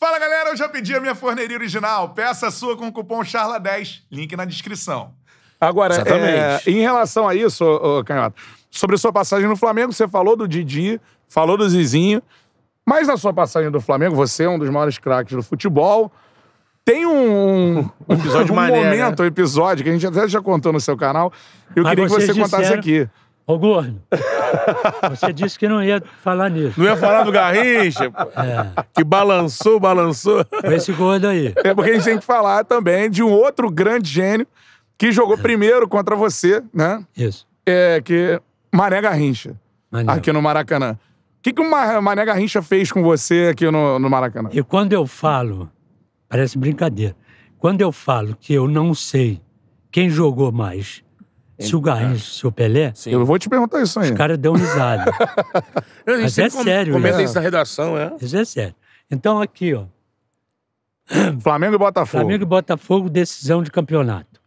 Fala galera, eu já pedi a minha forneria original. Peça a sua com o cupom CHARLA10, link na descrição. Agora, é, em relação a isso, ô, ô, Canhota, sobre a sua passagem no Flamengo, você falou do Didi, falou do Zizinho, mas na sua passagem do Flamengo, você é um dos maiores craques do futebol. Tem um, um, episódio um maneiro, momento, né? um episódio, que a gente até já contou no seu canal, eu mas queria que você contasse aqui. Ô, gordo, você disse que não ia falar nisso. Não ia falar do Garrincha? É. Que balançou, balançou. Foi esse gordo aí. É porque a gente tem que falar também de um outro grande gênio que jogou é. primeiro contra você, né? Isso. É, que... Maré Garrincha. Maneiro. Aqui no Maracanã. O que, que o Mané Garrincha fez com você aqui no, no Maracanã? E quando eu falo, parece brincadeira, quando eu falo que eu não sei quem jogou mais se o é. Garrincha, se o Pelé. Sim. Eu vou te perguntar isso aí. Os caras dão risada. Mas é com, sério, Comenta né? isso na redação, é? Isso é sério. Então, aqui, ó. Flamengo e Botafogo. Flamengo e Botafogo, decisão de campeonato.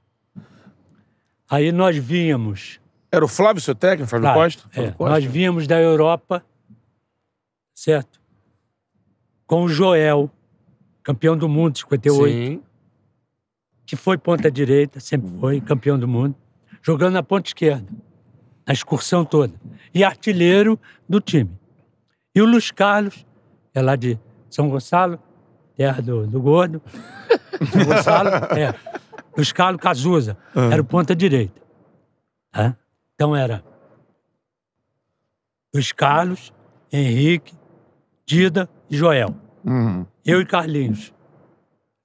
Aí nós vínhamos. Era o Flávio seu técnico, Flávio, Flávio Costa? É. Flávio é, Costa? Nós vínhamos da Europa, certo? Com o Joel, campeão do mundo, 58. Sim. Que foi ponta direita, sempre foi, campeão do mundo jogando na ponta esquerda, na excursão toda, e artilheiro do time. E o Luiz Carlos, é lá de São Gonçalo, terra do, do gordo. São Gonçalo, é. Luiz Carlos Cazuza, uhum. era o ponta direita. Tá? Então era Luiz Carlos, Henrique, Dida e Joel. Uhum. Eu e Carlinhos.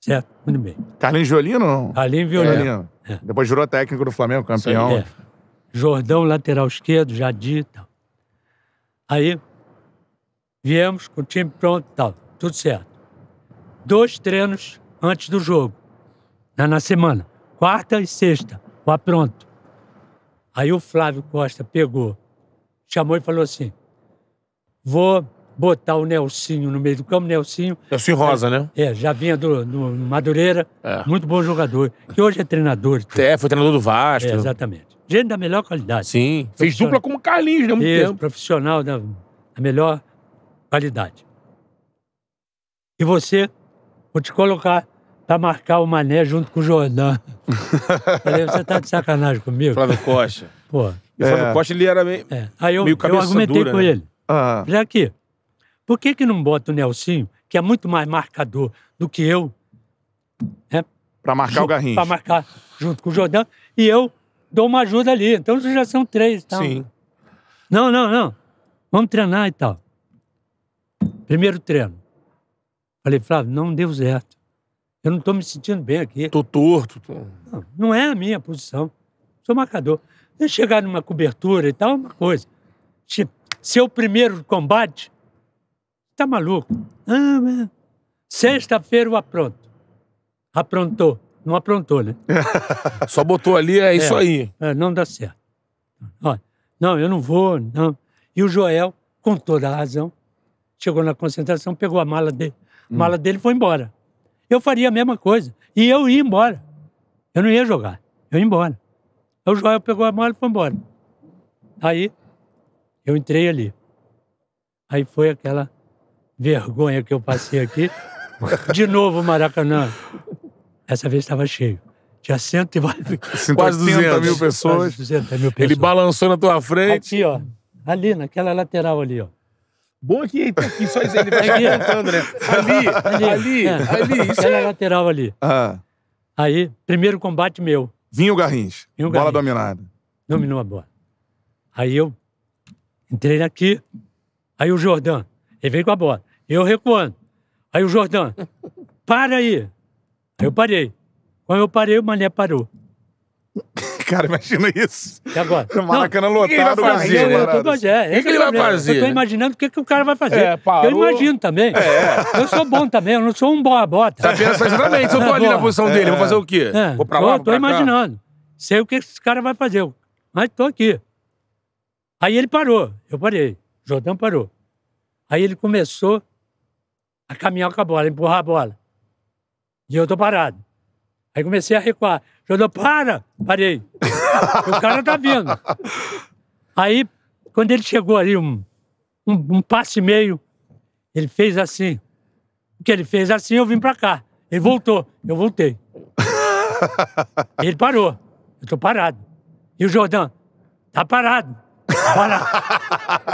Certo? Muito bem. Carlinhos Violino? Carlinhos Violino. Violino. É. Depois virou técnico do Flamengo, campeão. é. Jordão, lateral esquerdo, Jadita. Aí, viemos com o time pronto e tal. Tudo certo. Dois treinos antes do jogo, na, na semana. Quarta e sexta, o apronto. Aí o Flávio Costa pegou, chamou e falou assim: vou botar o Nelsinho no meio do campo, Nelsinho. Nelsinho Rosa, é, né? É, já vinha do, do Madureira, é. muito bom jogador, que hoje é treinador. É, foi treinador do Vasco. É, exatamente. Gente da melhor qualidade. Sim, fez dupla com o Carlinhos, né? Muito Isso, tempo. profissional da, da melhor qualidade. E você, vou te colocar pra marcar o Mané junto com o Jordão. Falei, você tá de sacanagem comigo? Flávio Costa. Pô. E o Flávio é. Costa, ele era meio, é. Aí eu, meio eu argumentei dura, com né? ele. Ah. Já que por que, que não bota o Nelsinho, que é muito mais marcador do que eu? Né? Para marcar o Garrincha. Para marcar junto com o Jordão. E eu dou uma ajuda ali. Então já são três. Tal. Tá? Sim. Não, não, não. Vamos treinar e tal. Primeiro treino. Falei, Flávio, não deu certo. Eu não estou me sentindo bem aqui. Tô torto. Tô... Não, não, é a minha posição. Sou marcador. Se chegar numa cobertura e tal, é uma coisa. Se, seu é primeiro combate tá maluco? Ah, Sexta-feira eu apronto. Aprontou. Não aprontou, né? Só botou ali, é, é isso aí. É, não dá certo. Olha, não, eu não vou, não. E o Joel, com toda a razão, chegou na concentração, pegou a mala dele. A hum. mala hum. dele foi embora. Eu faria a mesma coisa. E eu ia embora. Eu não ia jogar. Eu ia embora. Aí o Joel pegou a mala e foi embora. Aí, eu entrei ali. Aí foi aquela vergonha que eu passei aqui. De novo, Maracanã. Essa vez estava cheio. Tinha cento e quase 200 mil pessoas. 200 mil pessoas. Ele balançou na tua frente. Aqui, ó. Ali, naquela lateral ali, ó. Bom aqui, tá aqui só isso aí, ele vai contando, né? Ali, ali, ali. É, ali isso é... lateral ali. Ah. Aí, primeiro combate meu. Vinho Garrincha. Vinho bola dominada. Dominou a bola. Aí eu entrei aqui, aí o Jordão, ele veio com a bola. Eu recuando. Aí o Jordão, para aí. Aí eu parei. Quando eu parei, o Mané parou. Cara, imagina isso. E agora? O Maracanã lotado, ele vai fazer, né? Né? eu, é, que, ele é vai fazer? Eu tô né? imaginando o que, que o cara vai é, fazer. É, eu imagino também. É, é. Eu sou bom também, eu não sou um boa bota. Tá pensando também? se eu tô tá ali na posição dele, vou fazer o quê? Vou pra lá, eu, pra tô cá. imaginando. Sei o que esse cara vai fazer, mas tô aqui. Aí ele parou, eu parei. Jordão parou. Aí ele começou a caminhar com a bola, empurrar a bola. E eu tô parado. Aí comecei a recuar. Jodô, para! Parei. o cara tá vindo. Aí, quando ele chegou ali, um, um, um passe e meio, ele fez assim. O que ele fez assim, eu vim pra cá. Ele voltou, eu voltei. ele parou. Eu tô parado. E o Jordão, tá parado. Olha.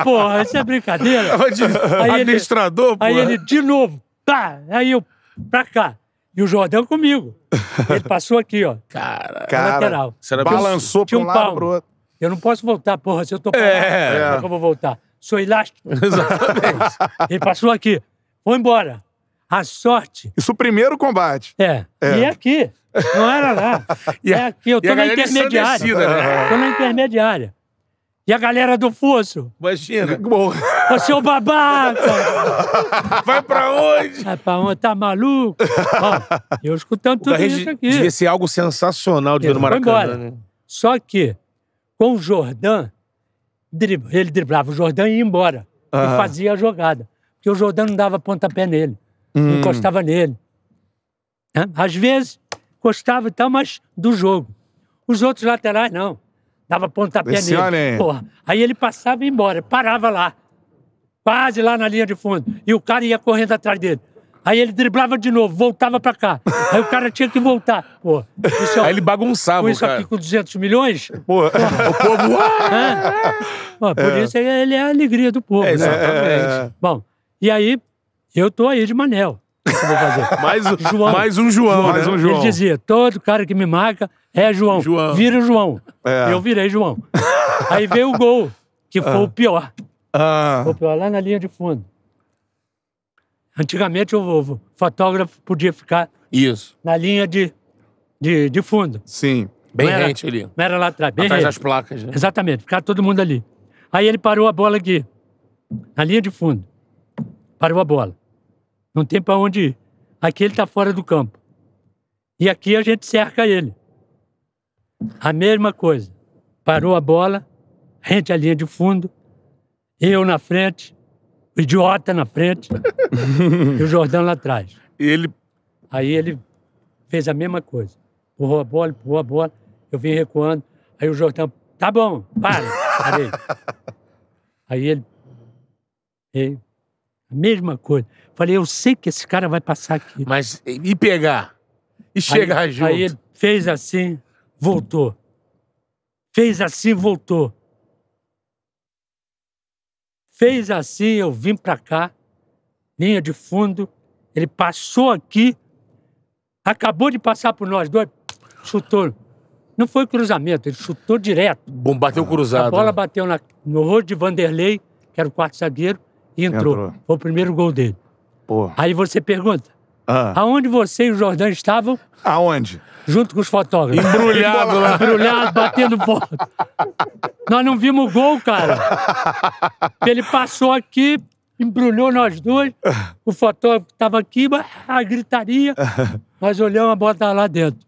Porra, isso é brincadeira. Aí administrador, ele, Aí ele, de novo, pá, tá, aí eu, pra cá. E o Jordão comigo. Ele passou aqui, ó. Cara, cara lateral. balançou para um, um lado pro outro. Eu não posso voltar, porra. Se eu tô é. parado, é, é. eu vou voltar? Sou elástico. Exatamente. Ele passou aqui. Foi embora. A sorte. Isso o primeiro combate. É. é. E é aqui. Não era lá. é aqui. Eu tô na intermediária. Né? Tô na intermediária. E a galera do Fosso? Imagina. Bom. Ô, seu babaca! Vai pra onde? Vai pra onde? Tá maluco? Ó, eu escutando tudo isso aqui. Devia ser algo sensacional de ver no Maracanã. Né? Só que, com o Jordan, ele driblava o Jordan e ia embora. Ah. E fazia a jogada. Porque o Jordan não dava pontapé nele. Hum. Não encostava nele. Às vezes, encostava e tal, mas do jogo. Os outros laterais, não. Dava pontapé Esse nele. Porra. Aí ele passava e ia embora, parava lá. Quase lá na linha de fundo. E o cara ia correndo atrás dele. Aí ele driblava de novo, voltava pra cá. Aí o cara tinha que voltar. Pô, isso, é Aí ele bagunçava, Com isso cara. aqui com 200 milhões? Pô, o povo. Ah! Pô, por é. isso ele é a alegria do povo. É, exatamente. Né? É, é, Bom, e aí eu tô aí de Manel que vou fazer. mais, um, João. mais um João, João mais né? um João. Ele dizia, todo cara que me marca é João. João. Vira o João. É. Eu virei João. Aí veio o gol, que foi o ah. pior. Ah. Foi o pior, lá na linha de fundo. Antigamente o, o fotógrafo podia ficar Isso. na linha de, de, de fundo. Sim. Bem não rente ali. Não era lá atrás. Bem atrás rente. das placas. Né? Exatamente. Ficava todo mundo ali. Aí ele parou a bola aqui. Na linha de fundo. Parou a bola. Não tem para onde ir. Aqui ele está fora do campo. E aqui a gente cerca ele. A mesma coisa. Parou a bola, rente a linha de fundo, eu na frente, o idiota na frente e o Jordão lá atrás. E ele. Aí ele fez a mesma coisa. Empurrou a bola, empurrou a bola, eu vim recuando. Aí o Jordão, tá bom, para. Parei. Aí ele. a mesma coisa. Falei, eu sei que esse cara vai passar aqui. Mas e pegar? E chegar aí, junto? Aí ele fez assim, voltou. Fez assim, voltou. Fez assim, eu vim pra cá, linha de fundo. Ele passou aqui, acabou de passar por nós dois, chutou. Não foi cruzamento, ele chutou direto. Bom, bateu cruzado. A bola né? bateu na, no rosto de Vanderlei, que era o quarto zagueiro, e entrou. entrou. Foi o primeiro gol dele. Pô. Aí você pergunta, ah. aonde você e o Jordão estavam? Aonde? Junto com os fotógrafos. Embrulhado lá. Embrulhado, batendo foto. nós não vimos o gol, cara. Ele passou aqui, embrulhou nós dois. O fotógrafo estava aqui, a gritaria. Nós olhamos, a bola tá lá dentro.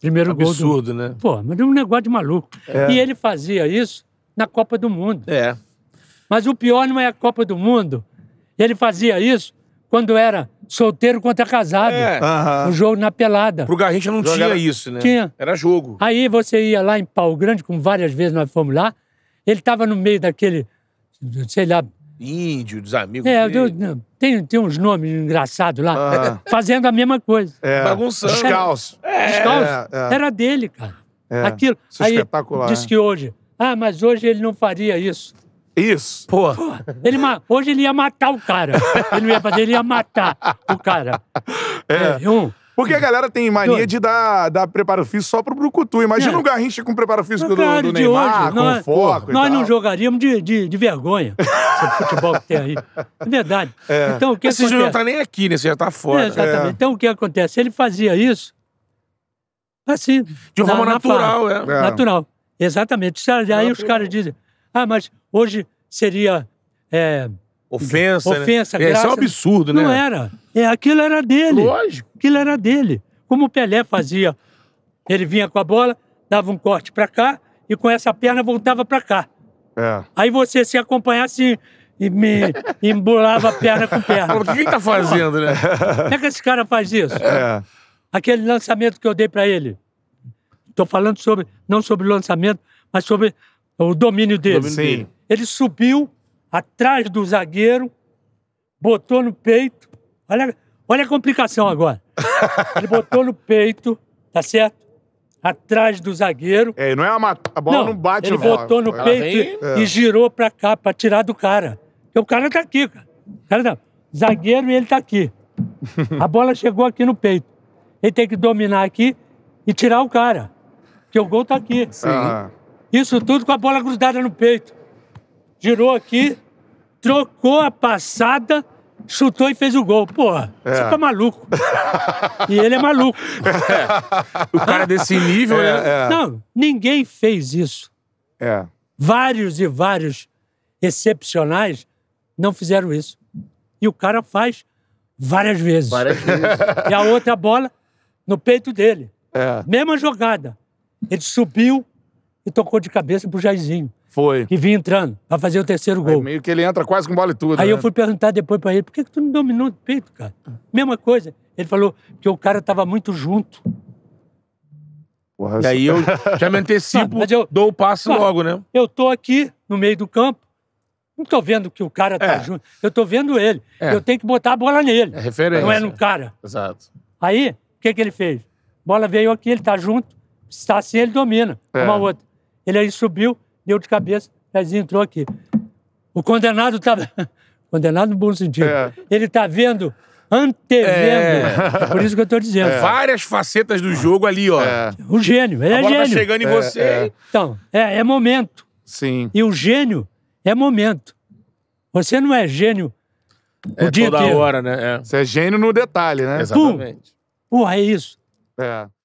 Primeiro Absurdo, gol. Absurdo, né? Pô, mas é um negócio de maluco. É. E ele fazia isso na Copa do Mundo. É. Mas o pior não é a Copa do Mundo, ele fazia isso quando era solteiro contra casado. É. Uhum. jogo na pelada. Pro Garrincha não tinha isso, né? Tinha. Era jogo. Aí você ia lá em Pau Grande, como várias vezes nós fomos lá, ele tava no meio daquele, sei lá... Índio, dos amigos é, dele. tem, tem uns nomes engraçados lá, ah. fazendo a mesma coisa. É. Bagunçando. Descalço. É. Descalço. É, é. Era dele, cara. É. Aquilo. Isso é Aí, espetacular. Diz né? que hoje... Ah, mas hoje ele não faria isso. Isso. Pô. Ele ma... Hoje ele ia matar o cara. Ele não ia fazer, ele ia matar o cara. É. é um... Porque a galera tem mania de dar, dar preparo físico só pro Brucutu. Imagina é. um Garrincha com preparo físico do, do Neymar, hoje, com nós, foco Nós não jogaríamos de, de, de vergonha esse futebol que tem aí. É verdade. É. Então, o que Esse acontece? não tá nem aqui, né? Você já tá fora. É, exatamente. É. Então, o que acontece? Ele fazia isso assim. De forma na, natural, é. é. Natural. Exatamente. Aí os caras dizem, ah, mas Hoje seria. É, ofensa. Né? Ofensa, né? Isso é um absurdo, né? Não era. É, aquilo era dele. Lógico. Aquilo era dele. Como o Pelé fazia. Ele vinha com a bola, dava um corte para cá e com essa perna voltava para cá. É. Aí você se acompanhasse e me embolava perna com perna. O que tá fazendo, né? Como é que esse cara faz isso? É. Aquele lançamento que eu dei para ele. Tô falando sobre, não sobre o lançamento, mas sobre o domínio dele. Domínio Sim. Dele. Ele subiu atrás do zagueiro, botou no peito. Olha, olha a complicação agora. Ele botou no peito, tá certo? Atrás do zagueiro. É, não é uma. A bola não, não bate Ele botou no Ela peito vem... e, é. girou pra cá, pra tirar do cara. Porque o cara tá aqui, cara. O cara tá. Zagueiro e ele tá aqui. A bola chegou aqui no peito. Ele tem que dominar aqui e tirar o cara. Porque o gol tá aqui. Sim. Isso tudo com a bola grudada no peito girou aqui, trocou a passada, chutou e fez o gol. Porra, é. você tá maluco. e ele é maluco. É. O cara desse nível, é, né? É. Não, ninguém fez isso. É. Vários e vários excepcionais não fizeram isso. E o cara faz várias vezes. Várias vezes. e a outra bola no peito dele. É. Mesma jogada. Ele subiu e tocou de cabeça pro Jairzinho. Foi. Que vinha entrando pra fazer o terceiro gol. Aí meio que ele entra quase com bola e tudo. Aí né? eu fui perguntar depois pra ele, por que, que tu não dominou o peito, cara? Mesma coisa. Ele falou que o cara tava muito junto. Porra, e aí eu já me antecipo, Mas eu, dou o passe logo, né? Eu tô aqui no meio do campo, não tô vendo que o cara tá é. junto. Eu tô vendo ele. É. Eu tenho que botar a bola nele. É referência. Não é no cara. Exato. Aí, o que que ele fez? Bola veio aqui, ele tá junto. Está assim, ele domina. É. Uma outra. Ele aí subiu, deu de cabeça, Jairzinho entrou aqui. O condenado tá condenado no bom sentido. É. Ele está vendo, antevendo. É. Por isso que eu estou dizendo. É. Várias facetas do jogo ali, ó. É. O gênio, ele é tá gênio. Tá chegando em você. É, é. Então, é, momento. Sim. E o gênio é momento. Você não é gênio o é dia toda inteiro. hora, né? Você é gênio no detalhe, né? Exatamente. Pum. Porra, é isso. É.